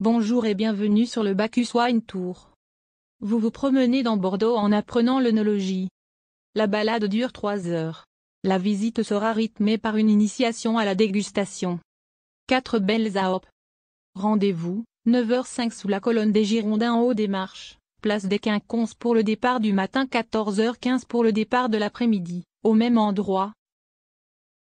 Bonjour et bienvenue sur le Bacus Wine Tour. Vous vous promenez dans Bordeaux en apprenant l'œnologie. La balade dure 3 heures. La visite sera rythmée par une initiation à la dégustation. 4 belles AOP. Rendez-vous, 9h05 sous la colonne des Girondins en haut des marches, place des Quinconces pour le départ du matin 14h15 pour le départ de l'après-midi, au même endroit,